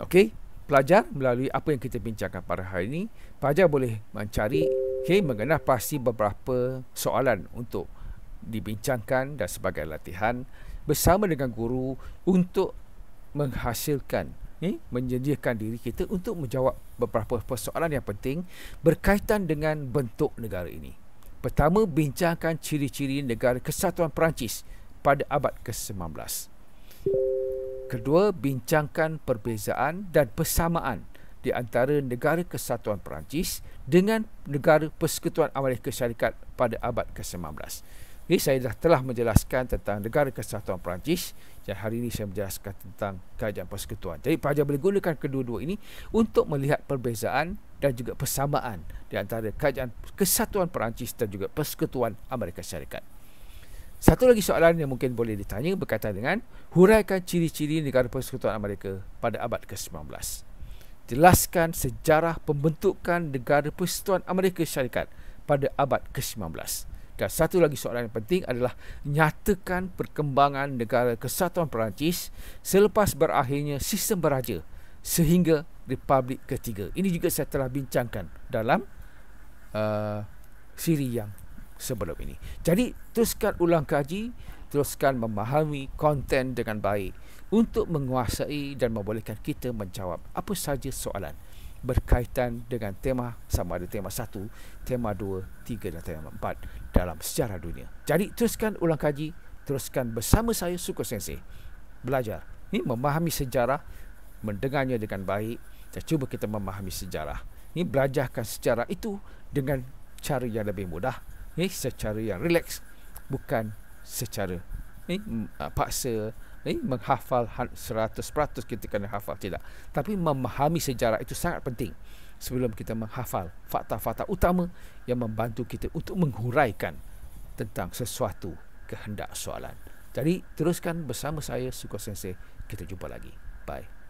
Okey, pelajar melalui apa yang kita bincangkan pada hari ini, pelajar boleh mencari okay, mengenal pasti beberapa soalan untuk dibincangkan dan sebagai latihan bersama dengan guru untuk menghasilkan okay, menjadikan diri kita untuk menjawab beberapa persoalan yang penting berkaitan dengan bentuk negara ini. Pertama, bincangkan ciri-ciri negara kesatuan Perancis pada abad ke-19. Kedua, bincangkan perbezaan dan persamaan di antara negara kesatuan Perancis dengan negara persekutuan Amerika Syarikat pada abad ke-19. Ini saya dah telah menjelaskan tentang negara kesatuan Perancis dan hari ini saya menjelaskan tentang Kajian persekutuan. Jadi pelajar boleh gunakan kedua-dua ini untuk melihat perbezaan dan juga persamaan di antara Kajian kesatuan Perancis dan juga persekutuan Amerika Syarikat. Satu lagi soalan yang mungkin boleh ditanya berkaitan dengan huraikan ciri-ciri negara persekutuan Amerika pada abad ke-19. Jelaskan sejarah pembentukan negara persekutuan Amerika Syarikat pada abad ke-19. Dan satu lagi soalan yang penting adalah nyatakan perkembangan negara kesatuan Perancis selepas berakhirnya sistem beraja sehingga Republik Ketiga. Ini juga saya telah bincangkan dalam uh, siri yang sebelum ini. Jadi teruskan ulang kaji, teruskan memahami konten dengan baik untuk menguasai dan membolehkan kita menjawab apa sahaja soalan berkaitan dengan tema sama ada tema satu, tema dua, tiga dan tema empat dalam sejarah dunia. Jadi teruskan ulang kaji, teruskan bersama saya Suko Sensei belajar. Ini memahami sejarah, mendengarnya dengan baik dan cuba kita memahami sejarah. Ini belajarkan sejarah itu dengan cara yang lebih mudah eh secara yang relax bukan secara eh mm, ah, paksa eh menghafal 100% kita kena hafal tidak tapi memahami sejarah itu sangat penting sebelum kita menghafal fakta-fakta utama yang membantu kita untuk menghuraikan tentang sesuatu kehendak soalan jadi teruskan bersama saya Suko kita jumpa lagi bye